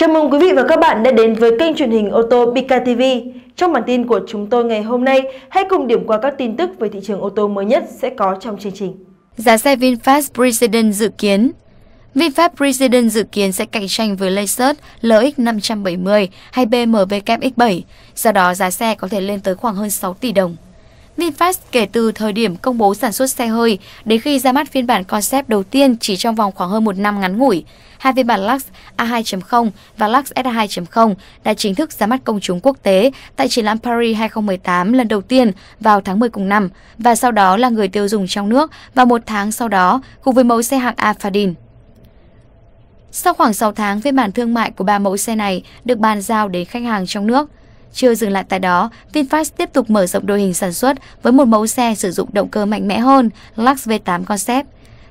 Chào mừng quý vị và các bạn đã đến với kênh truyền hình ô tô Bika TV. Trong bản tin của chúng tôi ngày hôm nay, hãy cùng điểm qua các tin tức về thị trường ô tô mới nhất sẽ có trong chương trình. Giá xe VinFast President dự kiến VinFast President dự kiến sẽ cạnh tranh với Lexus LX570 hay BMW x 7 do đó giá xe có thể lên tới khoảng hơn 6 tỷ đồng. VinFast kể từ thời điểm công bố sản xuất xe hơi đến khi ra mắt phiên bản concept đầu tiên chỉ trong vòng khoảng hơn một năm ngắn ngủi. Hai phiên bản Lux A2.0 và Lux S2.0 đã chính thức ra mắt công chúng quốc tế tại triển lãm Paris 2018 lần đầu tiên vào tháng 10 cùng năm và sau đó là người tiêu dùng trong nước và một tháng sau đó cùng với mẫu xe hạng Alphadin. Sau khoảng 6 tháng, phiên bản thương mại của ba mẫu xe này được bàn giao đến khách hàng trong nước. Chưa dừng lại tại đó, VinFast tiếp tục mở rộng đội hình sản xuất với một mẫu xe sử dụng động cơ mạnh mẽ hơn, Lux V8 Concept.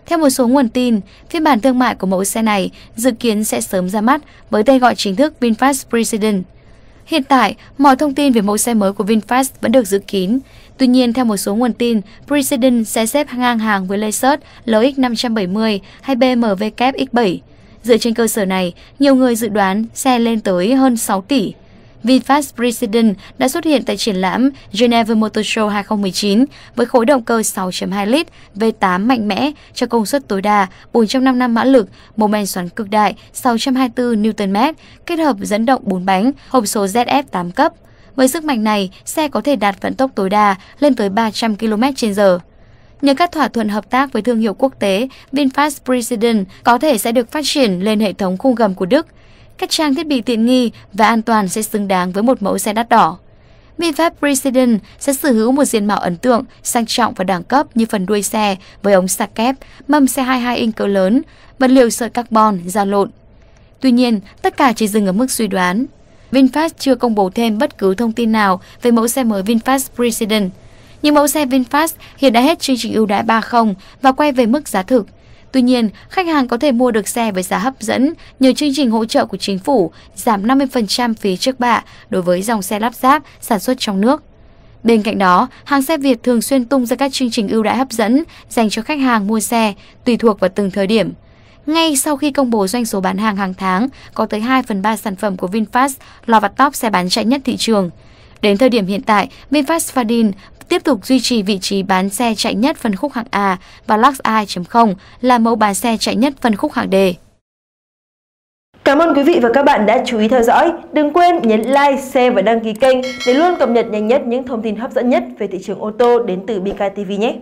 Theo một số nguồn tin, phiên bản thương mại của mẫu xe này dự kiến sẽ sớm ra mắt với tên gọi chính thức VinFast President. Hiện tại, mọi thông tin về mẫu xe mới của VinFast vẫn được giữ kín. Tuy nhiên, theo một số nguồn tin, President sẽ xếp ngang hàng với Lexus LX570 hay BMW X7. Dựa trên cơ sở này, nhiều người dự đoán xe lên tới hơn 6 tỷ. VinFast President đã xuất hiện tại triển lãm Geneva Motor Show 2019 với khối động cơ 6.2 lít V8 mạnh mẽ cho công suất tối đa 455 mã lực, mô men xoắn cực đại 624 Nm, kết hợp dẫn động 4 bánh, hộp số ZF8 cấp. Với sức mạnh này, xe có thể đạt vận tốc tối đa lên tới 300 km/h. Nhờ các thỏa thuận hợp tác với thương hiệu quốc tế, VinFast President có thể sẽ được phát triển lên hệ thống khung gầm của Đức các trang thiết bị tiện nghi và an toàn sẽ xứng đáng với một mẫu xe đắt đỏ. VinFast President sẽ sở hữu một diện mạo ấn tượng, sang trọng và đẳng cấp như phần đuôi xe với ống sạc kép, mâm xe 22 inch cỡ lớn, vật liệu sợi carbon, da lộn. Tuy nhiên, tất cả chỉ dừng ở mức suy đoán. VinFast chưa công bố thêm bất cứ thông tin nào về mẫu xe mới VinFast President. Những mẫu xe VinFast hiện đã hết chương trình ưu đãi 30 và quay về mức giá thực. Tuy nhiên, khách hàng có thể mua được xe với giá hấp dẫn nhờ chương trình hỗ trợ của chính phủ giảm 50% phí trước bạ đối với dòng xe lắp ráp sản xuất trong nước. Bên cạnh đó, hàng xe Việt thường xuyên tung ra các chương trình ưu đãi hấp dẫn dành cho khách hàng mua xe tùy thuộc vào từng thời điểm. Ngay sau khi công bố doanh số bán hàng hàng tháng, có tới 2 phần 3 sản phẩm của VinFast lọt vào top xe bán chạy nhất thị trường. Đến thời điểm hiện tại, VinFast Fadin tiếp tục duy trì vị trí bán xe chạy nhất phân khúc hạng A và Lux i.0 là mẫu bán xe chạy nhất phân khúc hạng D. Cảm ơn quý vị và các bạn đã chú ý theo dõi. Đừng quên nhấn like, share và đăng ký kênh để luôn cập nhật nhanh nhất những thông tin hấp dẫn nhất về thị trường ô tô đến từ BKTV nhé!